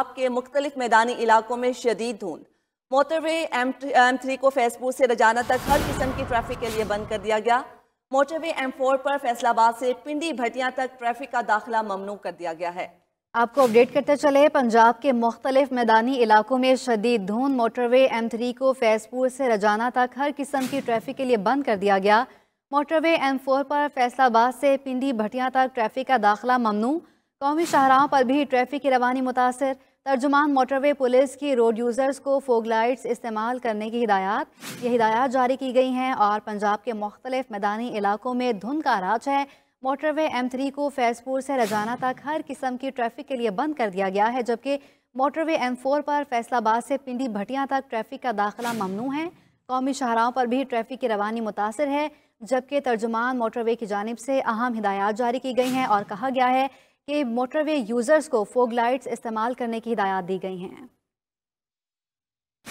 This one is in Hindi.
के मुख्तलिफ मैदानी इलाकों में शदीद धुंध मोटरवे एम थ्री को फैजपुर से रजाना तक हर किस्म की ट्रैफिक के लिए बंद कर दिया गया मोटरवे एम फोर पर फैसलाबाद से पिंडी भटिया तक ट्रैफिक का दाखिला ममनू कर दिया गया है आपको अपडेट करते चले पंजाब के मुख्तलिफ मैदानी इलाकों में शदीद धुंध मोटरवे एम थ्री को फैजपुर से रजाना तक हर किस्म की ट्रैफिक के लिए बंद कर दिया गया मोटरवे एम फोर पर फैसलाबाद से पिंडी भटिया तक ट्रैफिक का दाखिला ममनू कौमी शाहराहों पर भी ट्रैफिक की रवानी मुतासर तर्जुमान मोटरवे पुलिस की रोड यूज़र्स को फोग लाइट्स इस्तेमाल करने की हिदायत ये हिदायत जारी की गई हैं और पंजाब के मुख्तलिफ मैदानी इलाकों में धुंध का राज है मोटरवे एम थ्री को फैज़पुर से रजाना तक हर किस्म की ट्रैफिक के लिए बंद कर दिया गया है जबकि मोटरवे एम फोर पर फैसलाबाद से पिंडी भटिया तक ट्रैफिक का दाखिला ममनू है कौमी शाहराहों पर भी ट्रैफिक की रवानी मुतासर है जबकि तर्जुमान मोटरवे की जानब से अहम हिदायत जारी की गई हैं और कहा गया है कि मोटरवे यूज़र्स को फोग लाइट्स इस्तेमाल करने की हिदायत दी गई हैं